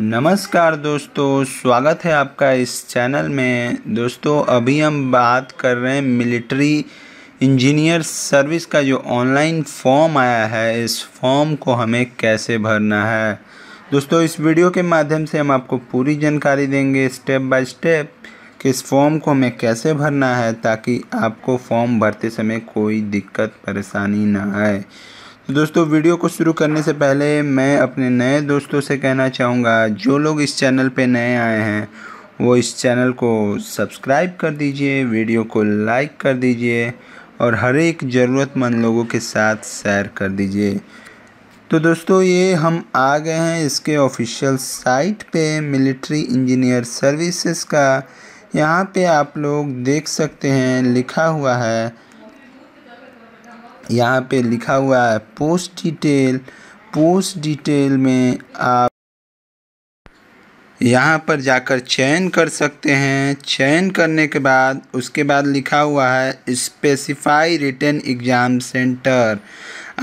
नमस्कार दोस्तों स्वागत है आपका इस चैनल में दोस्तों अभी हम बात कर रहे हैं मिलिट्री इंजीनियर सर्विस का जो ऑनलाइन फॉर्म आया है इस फॉर्म को हमें कैसे भरना है दोस्तों इस वीडियो के माध्यम से हम आपको पूरी जानकारी देंगे स्टेप बाय स्टेप कि इस फॉर्म को हमें कैसे भरना है ताकि आपको फॉर्म भरते समय कोई दिक्कत परेशानी ना आए दोस्तों वीडियो को शुरू करने से पहले मैं अपने नए दोस्तों से कहना चाहूँगा जो लोग इस चैनल पे नए आए हैं वो इस चैनल को सब्सक्राइब कर दीजिए वीडियो को लाइक कर दीजिए और हर एक ज़रूरतमंद लोगों के साथ शेयर कर दीजिए तो दोस्तों ये हम आ गए हैं इसके ऑफिशियल साइट पे मिलिट्री इंजीनियर सर्विसेज का यहाँ पे आप लोग देख सकते हैं लिखा हुआ है यहाँ पे लिखा हुआ है पोस्ट डिटेल पोस्ट डिटेल में आप यहाँ पर जाकर चयन कर सकते हैं चयन करने के बाद उसके बाद लिखा हुआ है स्पेसिफाई रिटर्न एग्ज़ाम सेंटर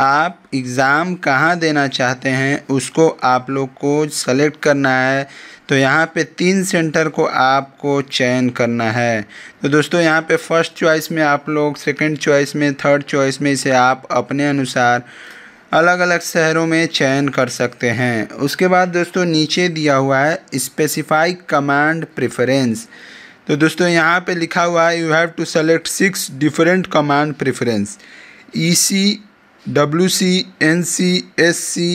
आप एग्ज़ाम कहाँ देना चाहते हैं उसको आप लोग को सेलेक्ट करना है तो यहाँ पे तीन सेंटर को आपको चयन करना है तो दोस्तों यहाँ पे फ़र्स्ट चॉइस में आप लोग सेकंड चॉइस में थर्ड चॉइस में इसे आप अपने अनुसार अलग अलग शहरों में चयन कर सकते हैं उसके बाद दोस्तों नीचे दिया हुआ है स्पेसिफाई कमांड प्रेफरेंस तो दोस्तों यहाँ पे लिखा हुआ है you have to select six different command preference E C W C N C S C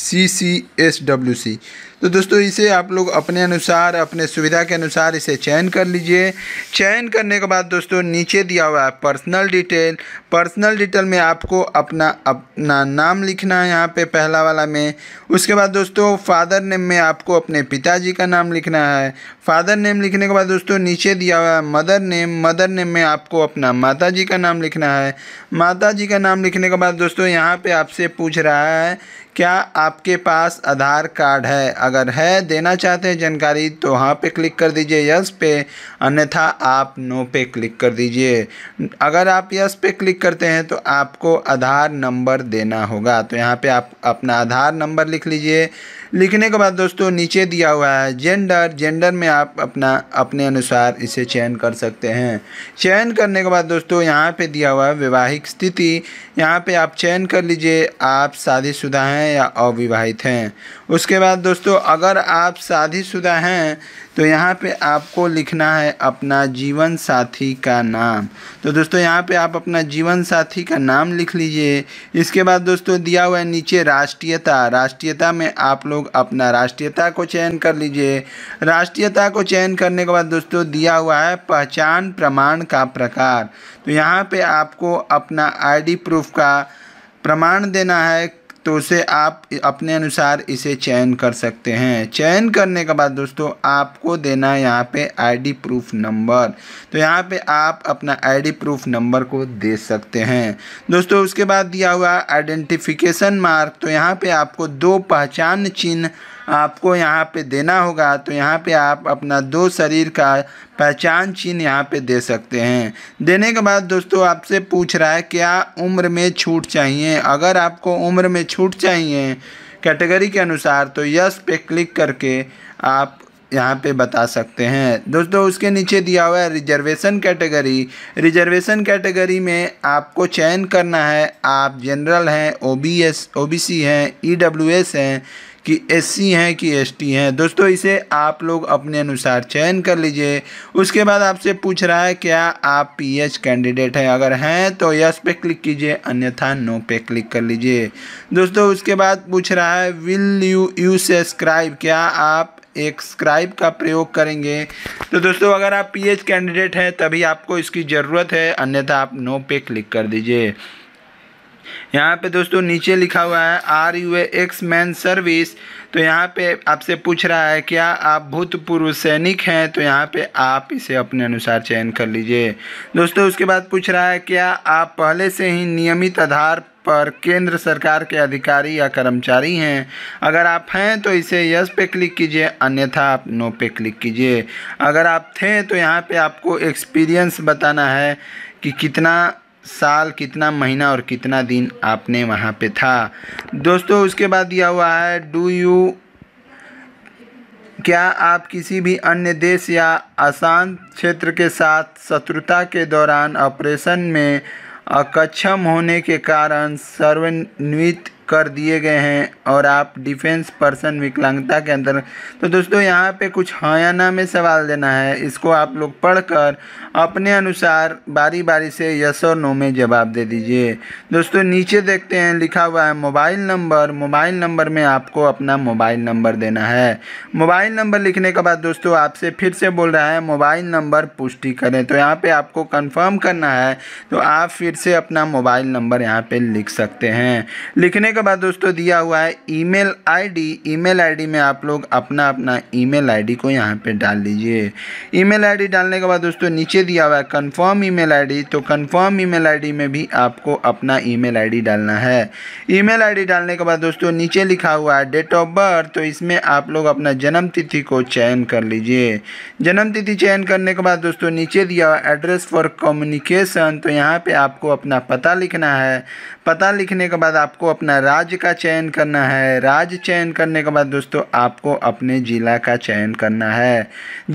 C C S W C तो दोस्तों इसे आप लोग अपने अनुसार अपने सुविधा के अनुसार इसे चयन कर लीजिए चयन करने के बाद दोस्तों नीचे दिया हुआ है पर्सनल डिटेल पर्सनल डिटेल में आपको अपना अपना नाम लिखना है यहाँ पे पहला वाला में उसके बाद दोस्तों फादर नेम में आपको अपने पिताजी का नाम लिखना है फादर नेम लिखने के बाद दोस्तों नीचे दिया हुआ है मदर नेम मदर नेम में आपको अपना माता जी का नाम लिखना है माता जी का नाम लिखने के बाद दोस्तों यहाँ पर आपसे पूछ रहा है क्या आपके पास आधार कार्ड है अगर है देना चाहते हैं जानकारी तो वहाँ पे क्लिक कर दीजिए यस पे अन्यथा आप नो पे क्लिक कर दीजिए अगर आप यस पे क्लिक करते हैं तो आपको आधार नंबर देना होगा तो यहाँ पे आप अपना आधार नंबर लिख लीजिए लिखने के बाद दोस्तों नीचे दिया हुआ है जेंडर जेंडर में आप अपना अपने अनुसार इसे चयन कर सकते हैं चयन करने के बाद दोस्तों यहाँ पे दिया हुआ है वैवाहिक स्थिति यहाँ पे आप चयन कर लीजिए आप शादीशुदा हैं या अविवाहित हैं उसके बाद दोस्तों अगर आप शादीशुदा हैं तो यहाँ पे आपको लिखना है अपना जीवन साथी का नाम तो दोस्तों यहाँ पे आप अपना जीवन साथी का नाम लिख लीजिए इसके बाद दोस्तों दिया हुआ है नीचे राष्ट्रीयता राष्ट्रीयता में आप लोग अपना राष्ट्रीयता को चयन कर लीजिए राष्ट्रीयता को चयन करने के बाद दोस्तों दिया हुआ है पहचान प्रमाण का प्रकार तो यहाँ पर आपको अपना आई प्रूफ का प्रमाण देना है तो उसे आप अपने अनुसार इसे चयन कर सकते हैं चयन करने के बाद दोस्तों आपको देना है यहाँ पे आईडी प्रूफ नंबर तो यहाँ पे आप अपना आईडी प्रूफ नंबर को दे सकते हैं दोस्तों उसके बाद दिया हुआ आइडेंटिफिकेशन मार्क तो यहाँ पे आपको दो पहचान चिन्ह आपको यहाँ पे देना होगा तो यहाँ पे आप अपना दो शरीर का पहचान चिन्ह यहाँ पे दे सकते हैं देने के बाद दोस्तों आपसे पूछ रहा है क्या उम्र में छूट चाहिए अगर आपको उम्र में छूट चाहिए कैटेगरी के अनुसार तो यस पे क्लिक करके आप यहाँ पे बता सकते हैं दोस्तों उसके नीचे दिया हुआ है रिजर्वेशन कैटेगरी रिजर्वेशन कैटेगरी में आपको चयन करना है आप जनरल हैं ओबीएस ओबीसी हैं ईडब्ल्यूएस हैं कि एससी हैं कि एसटी हैं दोस्तों इसे आप लोग अपने अनुसार चयन कर लीजिए उसके बाद आपसे पूछ रहा है क्या आप पीएच कैंडिडेट हैं अगर हैं तो यस पे क्लिक कीजिए अन्यथा नो पे क्लिक कर लीजिए दोस्तों उसके बाद पूछ रहा है will you use scribe क्या आप एक स्क्राइब का प्रयोग करेंगे तो दोस्तों अगर आप पीएच कैंडिडेट हैं तभी आपको इसकी ज़रूरत है अन्यथा आप नो पे क्लिक कर दीजिए यहाँ पे दोस्तों नीचे लिखा हुआ है are you ex man service तो यहाँ पे आपसे पूछ रहा है क्या आप भूतपूर्व सैनिक हैं तो यहाँ पे आप इसे अपने अनुसार चयन कर लीजिए दोस्तों उसके बाद पूछ रहा है क्या आप पहले से ही नियमित आधार पर केंद्र सरकार के अधिकारी या कर्मचारी हैं अगर आप हैं तो इसे यस पे क्लिक कीजिए अन्यथा आप नो पे क्लिक कीजिए अगर आप थे तो यहाँ पे आपको एक्सपीरियंस बताना है कि कितना साल कितना महीना और कितना दिन आपने वहाँ पे था दोस्तों उसके बाद दिया हुआ है डू यू क्या आप किसी भी अन्य देश या अशांत क्षेत्र के साथ शत्रुता के दौरान ऑपरेशन में अक्षम होने के कारण सर्वन्वित कर दिए गए हैं और आप डिफेंस पर्सन विकलांगता के अंदर तो दोस्तों यहाँ पे कुछ हाँ या ना में सवाल देना है इसको आप लोग पढ़कर अपने अनुसार बारी बारी से यस और नो में जवाब दे दीजिए दोस्तों नीचे देखते हैं लिखा हुआ है मोबाइल नंबर मोबाइल नंबर में आपको अपना मोबाइल नंबर देना है मोबाइल नंबर लिखने के बाद दोस्तों आपसे फिर से बोल रहा है मोबाइल नंबर पुष्टि करें तो यहाँ पर आपको कन्फर्म करना है तो आप फिर से अपना मोबाइल नंबर यहाँ पर लिख सकते हैं लिखने के बाद दोस्तों दिया हुआ है ईमेल आईडी ईमेल आईडी में आप लोग अपना अपना ईमेल आईडी को यहाँ पे डाल दीजिए ईमेल आईडी डालने के बाद दोस्तों नीचे दिया हुआ है कंफर्म ईमेल आईडी तो कंफर्म ईमेल आईडी में भी आपको अपना ईमेल आईडी डालना है ईमेल आईडी डालने के बाद दोस्तों नीचे लिखा हुआ है डेट ऑफ बर्थ तो इसमें आप लोग अपना जन्म तिथि को चयन कर लीजिए जन्म तिथि चयन करने के बाद दोस्तों नीचे दिया हुआ एड्रेस फॉर कम्युनिकेशन तो यहाँ पे आपको अपना पता लिखना है पता लिखने के बाद आपको अपना राज्य का चयन करना है राज्य चयन करने के बाद दोस्तों आपको अपने ज़िला का चयन करना है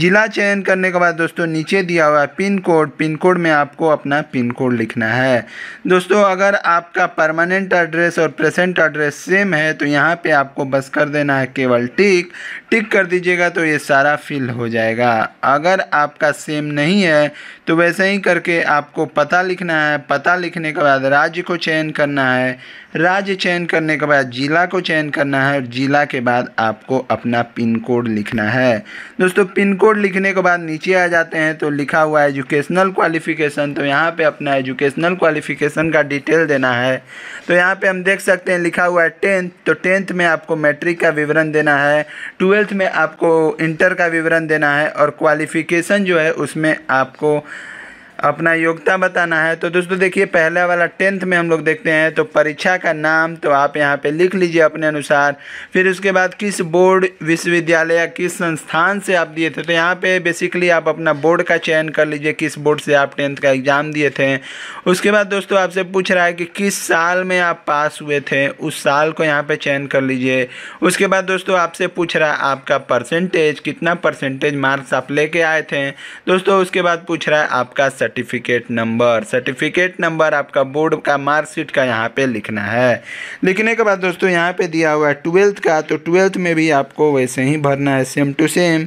ज़िला चयन करने के बाद दोस्तों नीचे दिया हुआ है पिन कोड पिन कोड में आपको अपना पिन कोड लिखना है दोस्तों अगर आपका परमानेंट एड्रेस और प्रेजेंट एड्रेस सेम है तो यहाँ पे आपको बस कर देना है केवल टिक टिक कर दीजिएगा तो ये सारा फिल हो जाएगा अगर आपका सेम नहीं है तो वैसे ही करके आपको पता लिखना है पता लिखने के बाद राज्य को चयन करना है राज्य चयन करने के बाद ज़िला को चयन करना है और ज़िला के बाद आपको अपना पिन कोड लिखना है दोस्तों पिन कोड लिखने के बाद नीचे आ जाते हैं तो लिखा हुआ एजुकेशनल क्वालिफ़िकेशन तो यहाँ पे अपना एजुकेशनल क्वालिफ़िकेशन का डिटेल देना है तो यहाँ पे हम देख सकते हैं लिखा हुआ है टेंथ तो टेंथ में आपको मैट्रिक का विवरण देना है ट्वेल्थ में आपको इंटर का विवरण देना है और क्वालिफ़िकेशन जो है उसमें आपको अपना योग्यता बताना है तो दोस्तों देखिए पहला वाला टेंथ में हम लोग देखते हैं तो परीक्षा का नाम तो आप यहाँ पे लिख लीजिए अपने अनुसार फिर उसके बाद किस बोर्ड विश्वविद्यालय या किस संस्थान से आप दिए थे तो यहाँ पे बेसिकली आप अपना बोर्ड का चयन कर लीजिए किस बोर्ड से आप टेंथ का एग्ज़ाम दिए थे उसके बाद दोस्तों आपसे पूछ रहा है कि किस साल में आप पास हुए थे उस साल को यहाँ पर चयन कर लीजिए उसके बाद दोस्तों आपसे पूछ रहा है आपका परसेंटेज कितना परसेंटेज मार्क्स आप लेके आए थे दोस्तों उसके बाद पूछ रहा है आपका सर्टिफिकेट नंबर सर्टिफिकेट नंबर आपका बोर्ड का मार्कशीट का यहाँ पे लिखना है लिखने के बाद दोस्तों यहाँ पे दिया हुआ है ट्वेल्थ का तो ट्वेल्थ में भी आपको वैसे ही भरना है सेम टू सेम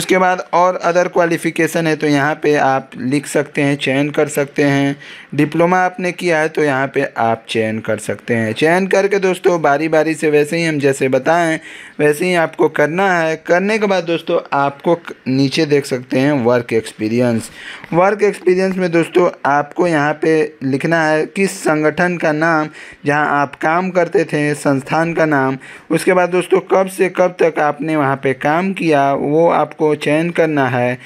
उसके बाद और अदर क्वालिफिकेशन है तो यहाँ पे आप लिख सकते हैं चयन कर सकते हैं डिप्लोमा आपने किया है तो यहाँ पे आप चयन कर सकते हैं चयन करके दोस्तों बारी बारी से वैसे ही हम जैसे बताएँ वैसे ही आपको करना है करने के बाद दोस्तों आपको नीचे देख सकते हैं work experience work experience intelligence में दोस्तों आपको यहाँ पे लिखना है किस संगठन का नाम जहाँ आप काम करते थे संस्थान का नाम उसके बाद दोस्तों कब से कब तक आपने वहाँ पे काम किया वो आपको चयन करना है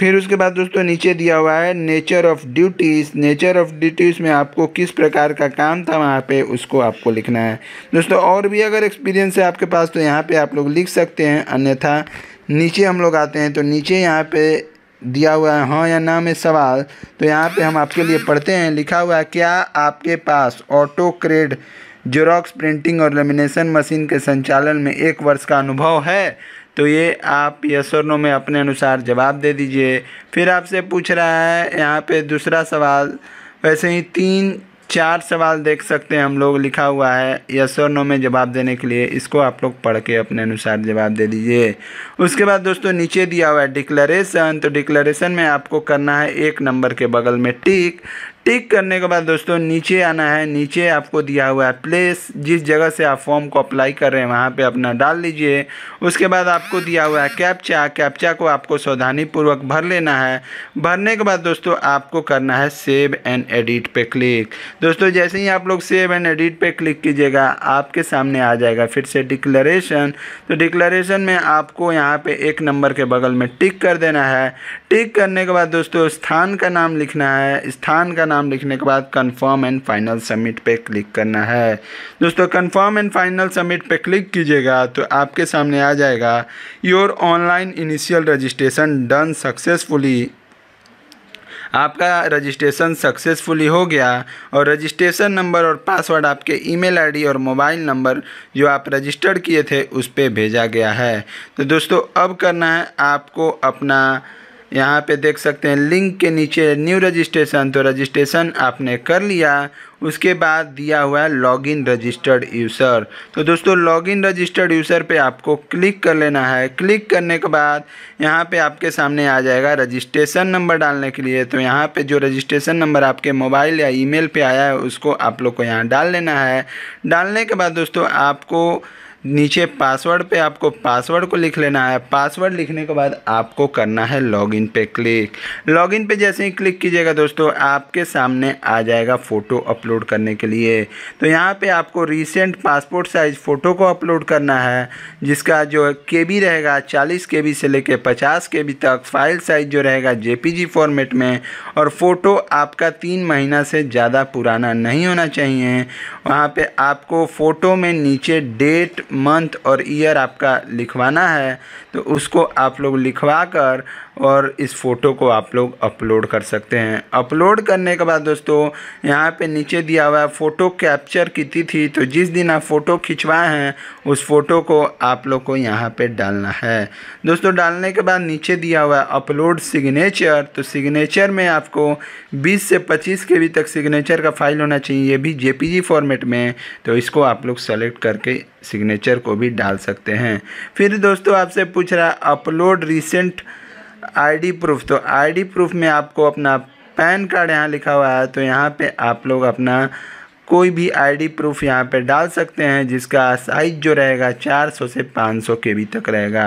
फिर उसके बाद दोस्तों नीचे दिया हुआ है nature of duties nature of duties में आपको किस प्रकार का काम था वहाँ पे उसको आपको लिखना है दोस्तों और भी अगर एक्सपीरियंस है आपके पास तो यहाँ पे आप लोग लिख सकते हैं अन्यथा नीचे हम लोग आते हैं तो नीचे यहाँ पे दिया हुआ है हाँ या ना में सवाल तो यहाँ पे हम आपके लिए पढ़ते हैं लिखा हुआ है क्या आपके पास ऑटो क्रेड जेरोक्स प्रिंटिंग और लेमिनेशन मशीन के संचालन में एक वर्ष का अनुभव है तो ये आप यस में अपने अनुसार जवाब दे दीजिए फिर आपसे पूछ रहा है यहाँ पे दूसरा सवाल वैसे ही तीन चार सवाल देख सकते हैं हम लोग लिखा हुआ है यस और नो में जवाब देने के लिए इसको आप लोग पढ़ के अपने अनुसार जवाब दे दीजिए उसके बाद दोस्तों नीचे दिया हुआ है डिक्लेरेशन तो डिक्लेरेशन में आपको करना है एक नंबर के बगल में टिक टिक करने के बाद दोस्तों नीचे आना है नीचे आपको दिया हुआ है प्लेस जिस जगह से आप फॉर्म को अप्लाई कर रहे हैं वहाँ पे अपना डाल लीजिए उसके बाद आपको दिया हुआ है कैप्चा कैप्चा को आपको सावधानीपूर्वक भर लेना है भरने के बाद दोस्तों आपको करना है सेव एंड एडिट पे क्लिक दोस्तों जैसे ही आप लोग सेव एंड एडिट पर क्लिक कीजिएगा आपके सामने आ जाएगा फिर से डिक्लरेशन तो डिक्लरेशन में आपको यहाँ पर एक नंबर के बगल में टिक कर देना है टिक करने के बाद दोस्तों स्थान का नाम लिखना है स्थान का नाम लिखने के बाद कंफर्म एंड फाइनल सबमिट पे क्लिक करना है दोस्तों कंफर्म एंड फाइनल सबमिट पे क्लिक कीजिएगा तो आपके सामने आ जाएगा your online initial registration done successfully आपका रजिस्ट्रेशन सक्सेसफुली हो गया और रजिस्ट्रेशन नंबर और पासवर्ड आपके ईमेल आईडी और मोबाइल नंबर जो आप रजिस्टर्ड किए थे उस पर भेजा गया है तो दोस्तों अब करना है आपको अपना यहाँ पे देख सकते हैं लिंक के नीचे न्यू रजिस्ट्रेशन तो रजिस्ट्रेशन आपने कर लिया उसके बाद दिया हुआ है लॉगिन रजिस्टर्ड यूज़र तो दोस्तों लॉगिन रजिस्टर्ड यूज़र पे आपको क्लिक कर लेना है क्लिक करने के बाद यहाँ पे आपके सामने आ जाएगा रजिस्ट्रेशन नंबर डालने के लिए तो यहाँ पे जो रजिस्ट्रेशन नंबर आपके मोबाइल या ईमेल पे आया है उसको आप लोग को यहाँ डाल लेना है डालने के बाद दोस्तों आपको नीचे पासवर्ड पे आपको पासवर्ड को लिख लेना है पासवर्ड लिखने के बाद आपको करना है लॉगिन पे क्लिक लॉगिन पे जैसे ही क्लिक कीजिएगा दोस्तों आपके सामने आ जाएगा फ़ोटो अपलोड करने के लिए तो यहाँ पे आपको रिसेंट पासपोर्ट साइज़ फ़ोटो को अपलोड करना है जिसका जो के बी रहेगा चालीस के बी से लेकर पचास के बी तक फाइल साइज़ जो रहेगा जे फॉर्मेट में और फ़ोटो आपका तीन महीना से ज़्यादा पुराना नहीं होना चाहिए वहाँ पर आपको फ़ोटो में नीचे डेट मंथ और ईयर आपका लिखवाना है तो उसको आप लोग लिखवा कर और इस फ़ोटो को आप लोग अपलोड कर सकते हैं अपलोड करने के बाद दोस्तों यहाँ पे नीचे दिया हुआ है फ़ोटो कैप्चर की तिथि तो जिस दिन आप फ़ोटो खिंचवाए हैं उस फ़ोटो को आप लोग को यहाँ पे डालना है दोस्तों डालने के बाद नीचे दिया हुआ है अपलोड सिग्नेचर तो सिग्नेचर में आपको बीस से पच्चीस के बी तक सिग्नेचर का फाइल होना चाहिए ये भी जे फॉर्मेट में तो इसको आप लोग सेलेक्ट करके सिग्नेचर को भी डाल सकते हैं फिर दोस्तों आपसे पूछ रहा है अपलोड रिसेंट आईडी प्रूफ तो आईडी प्रूफ में आपको अपना पैन कार्ड यहाँ लिखा हुआ है तो यहाँ पे आप लोग अपना कोई भी आईडी प्रूफ यहाँ पे डाल सकते हैं जिसका साइज जो रहेगा 400 से 500 बी तक रहेगा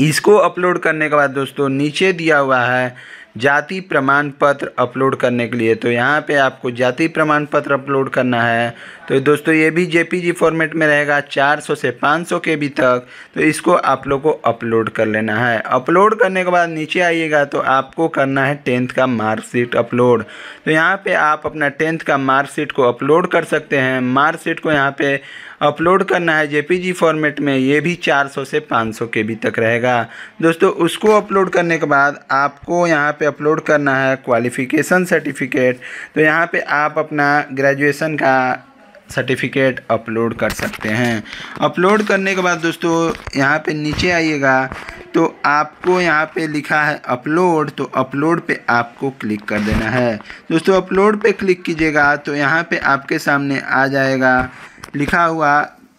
इसको अपलोड करने के बाद दोस्तों नीचे दिया हुआ है जाति प्रमाण पत्र अपलोड करने के लिए तो यहाँ पे आपको जाति प्रमाण पत्र अपलोड करना है तो दोस्तों ये भी जेपीजी फॉर्मेट में रहेगा 400 से 500 के बी तक तो इसको आप लोग को अपलोड कर लेना है अपलोड करने के बाद नीचे आइएगा तो आपको करना है टेंथ का मार्कशीट अपलोड तो यहाँ पर आप अपना टेंथ का मार्कशीट को अपलोड कर सकते हैं मार्कशीट को यहाँ पर अपलोड करना है जेपीजी फॉर्मेट में ये भी 400 से 500 के बी तक रहेगा दोस्तों उसको अपलोड करने के बाद आपको यहाँ पे अपलोड करना है क्वालिफिकेशन सर्टिफिकेट तो यहाँ पे आप अपना ग्रेजुएशन का सर्टिफिकेट अपलोड कर सकते हैं अपलोड करने के बाद दोस्तों यहाँ पे नीचे आइएगा तो आपको यहाँ पे लिखा है अपलोड तो अपलोड पे आपको क्लिक कर देना है दोस्तों अपलोड पे क्लिक कीजिएगा तो यहाँ पे आपके सामने आ जाएगा लिखा हुआ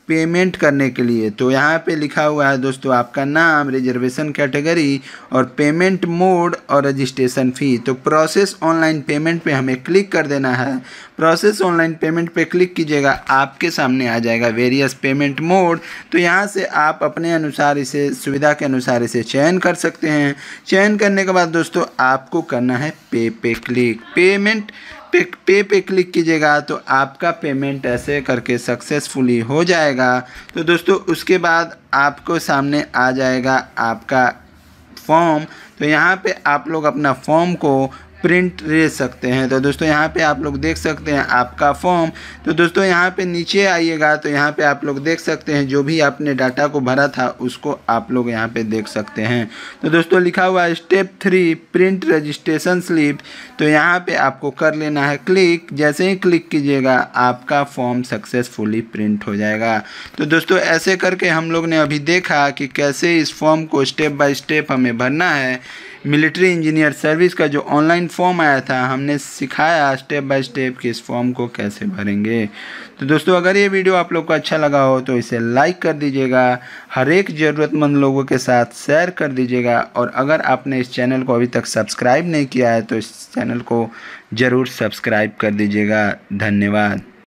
पेमेंट करने के लिए तो यहाँ पे लिखा हुआ है दोस्तों आपका नाम रिजर्वेशन कैटेगरी और पेमेंट मोड और रजिस्ट्रेशन फ़ी तो प्रोसेस ऑनलाइन पेमेंट पे हमें क्लिक कर देना है प्रोसेस ऑनलाइन पेमेंट पे क्लिक कीजिएगा आपके सामने आ जाएगा वेरियस पेमेंट मोड तो यहाँ से आप अपने अनुसार इसे सुविधा के अनुसार इसे चयन कर सकते हैं चयन करने के बाद दोस्तों आपको करना है पे पे क्लिक पेमेंट पे पे पे क्लिक कीजिएगा तो आपका पेमेंट ऐसे करके सक्सेसफुली हो जाएगा तो दोस्तों उसके बाद आपको सामने आ जाएगा आपका फॉर्म तो यहाँ पे आप लोग अपना फॉर्म को प्रिंट ले सकते हैं तो दोस्तों यहाँ पे आप लोग देख सकते हैं आपका फॉर्म तो दोस्तों यहाँ पे नीचे आइएगा तो यहाँ पे आप लोग देख सकते हैं जो भी आपने डाटा को भरा था उसको आप लोग यहाँ पे देख सकते हैं तो दोस्तों लिखा हुआ है step three print registration slip तो यहाँ पे आपको कर लेना है क्लिक जैसे ही क्लिक कीजिएगा आपका फॉर्म सक्सेसफुली प्रिंट हो जाएगा तो दोस्तों ऐसे करके हम लोग ने अभी देखा कि कैसे इस फॉर्म को स्टेप बाई स्टेप हमें भरना है मिलिट्री इंजीनियर सर्विस का जो ऑनलाइन फॉर्म आया था हमने सिखाया स्टेप बाय स्टेप कि इस फॉर्म को कैसे भरेंगे तो दोस्तों अगर ये वीडियो आप लोग को अच्छा लगा हो तो इसे लाइक कर दीजिएगा हर एक ज़रूरतमंद लोगों के साथ शेयर कर दीजिएगा और अगर आपने इस चैनल को अभी तक सब्सक्राइब नहीं किया है तो इस चैनल को ज़रूर सब्सक्राइब कर दीजिएगा धन्यवाद